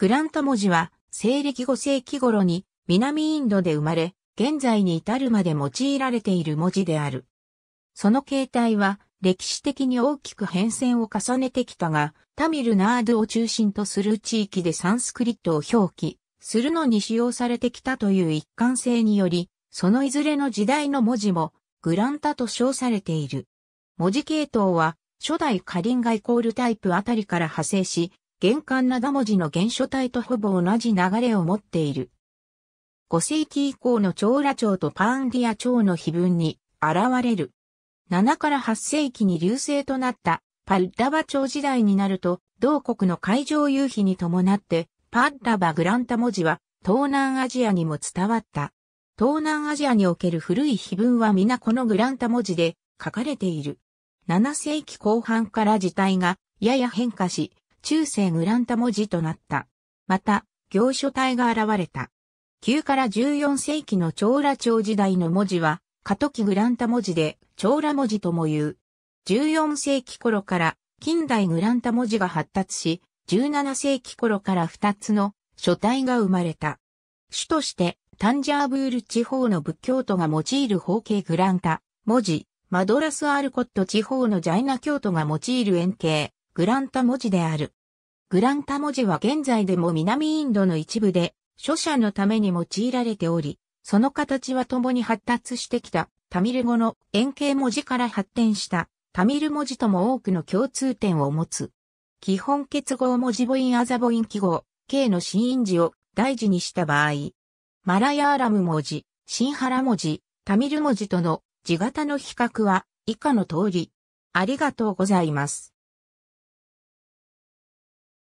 グランタ文字は、西暦5世紀頃に南インドで生まれ、現在に至るまで用いられている文字である。その形態は、歴史的に大きく変遷を重ねてきたが、タミルナードを中心とする地域でサンスクリットを表記するのに使用されてきたという一貫性により、そのいずれの時代の文字もグランタと称されている。文字系統は初代カリンガイコールタイプあたりから派生し、玄関灘文字の原書体とほぼ同じ流れを持っている。5世紀以降の長羅町とパーンディア町の碑文に現れる。7から8世紀に流星となったパッダバ町時代になると、同国の海上夕日に伴って、パッダバグランタ文字は東南アジアにも伝わった。東南アジアにおける古い碑文は皆このグランタ文字で書かれている。7世紀後半から字体がやや変化し、中世グランタ文字となった。また、行書体が現れた。9から14世紀の長羅朝時代の文字は、過渡期グランタ文字で、長羅文字とも言う。14世紀頃から近代グランタ文字が発達し、17世紀頃から2つの書体が生まれた。主として、タンジャーブール地方の仏教徒が用いる方形グランタ、文字、マドラスアルコット地方のジャイナ教徒が用いる円形、グランタ文字である。グランタ文字は現在でも南インドの一部で、書写のために用いられており、その形は共に発達してきた、タミル語の円形文字から発展した、タミル文字とも多くの共通点を持つ。基本結合文字母音アザ母音記号、K の新印字を大事にした場合、マラヤーラム文字、シンハラ文字、タミル文字との字型の比較は以下の通り。ありがとうございます。